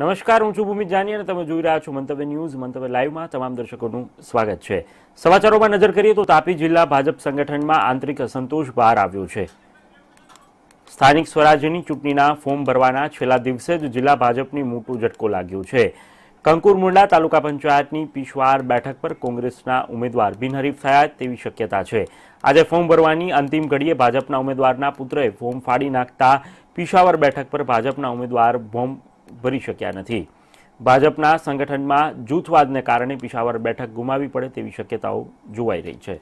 નમસ્કાર હું છું ભૂમિ જાની અને તમે જોઈ રહ્યા છો મંતવ્ય ન્યૂઝ મંતવ્ય લાઈવમાં તમામ દર્શકોનું સ્વાગત છે સમાચારોમાં નજર કરીએ તો તાપી જિલ્લા ભાજપ સંગઠનમાં આંતરિક અસંતોષ બહાર આવ્યો છે સ્થાનિક સ્વરાજ્યની ચૂંટણીના ફોર્મ ભરવાના છેલ્લા દિવસે જ જિલ્લા ભાજપની મોટો ઝટકો લાગ્યો છે કંકુર કંકુરમુંડા તાલુકા પંચાયતની પીશવાર બેઠક પર કોંગ્રેસના ઉમેદવાર બિનહરીફ થયા તેવી શક્યતા છે આજે ફોર્મ ભરવાની અંતિમ ઘડીએ ભાજપના ઉમેદવારના પુત્રએ ફોર્મ ફાડી નાખતા પિશાવર બેઠક પર ભાજપના ઉમેદવાર બોમ્બ ભરી શક્યા નથી ભાજપના સંગઠનમાં જૂથવાદને કારણે પિશાવર બેઠક ગુમાવી પડે તેવી શક્યતાઓ જોવાઈ રહી છે